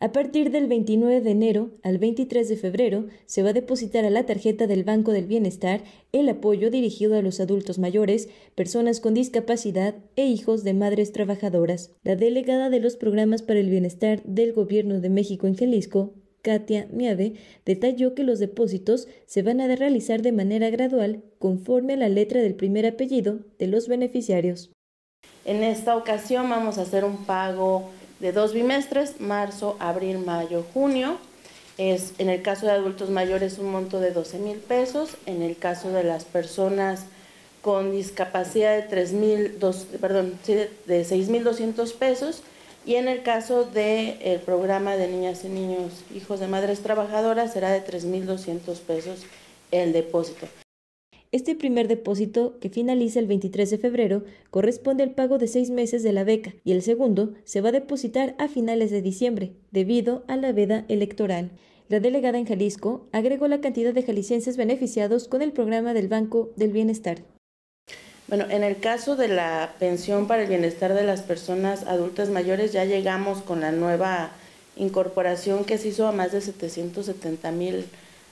A partir del 29 de enero al 23 de febrero se va a depositar a la tarjeta del Banco del Bienestar el apoyo dirigido a los adultos mayores, personas con discapacidad e hijos de madres trabajadoras. La delegada de los programas para el bienestar del Gobierno de México en Jalisco, Katia Miave, detalló que los depósitos se van a realizar de manera gradual conforme a la letra del primer apellido de los beneficiarios. En esta ocasión vamos a hacer un pago de dos bimestres, marzo, abril, mayo, junio. Es, en el caso de adultos mayores un monto de 12 mil pesos, en el caso de las personas con discapacidad de tres mil, perdón, de 6.200 pesos y en el caso del el programa de niñas y niños hijos de madres trabajadoras será de mil 3.200 pesos el depósito. Este primer depósito, que finaliza el 23 de febrero, corresponde al pago de seis meses de la beca y el segundo se va a depositar a finales de diciembre, debido a la veda electoral. La delegada en Jalisco agregó la cantidad de jaliscienses beneficiados con el programa del Banco del Bienestar. Bueno, en el caso de la pensión para el bienestar de las personas adultas mayores, ya llegamos con la nueva incorporación que se hizo a más de 770 mil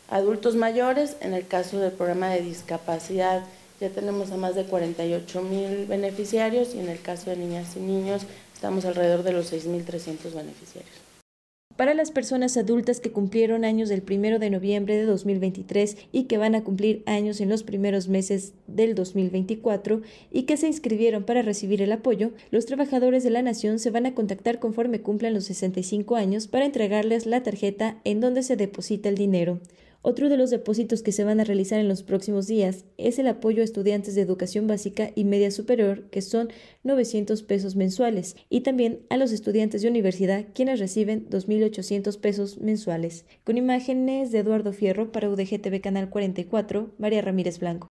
Adultos mayores, en el caso del programa de discapacidad, ya tenemos a más de 48 mil beneficiarios y en el caso de niñas y niños estamos alrededor de los 6.300 beneficiarios. Para las personas adultas que cumplieron años del 1 de noviembre de 2023 y que van a cumplir años en los primeros meses del 2024 y que se inscribieron para recibir el apoyo, los trabajadores de la Nación se van a contactar conforme cumplan los 65 años para entregarles la tarjeta en donde se deposita el dinero. Otro de los depósitos que se van a realizar en los próximos días es el apoyo a estudiantes de educación básica y media superior, que son 900 pesos mensuales, y también a los estudiantes de universidad, quienes reciben 2.800 pesos mensuales. Con imágenes de Eduardo Fierro para UDGTV Canal 44, María Ramírez Blanco.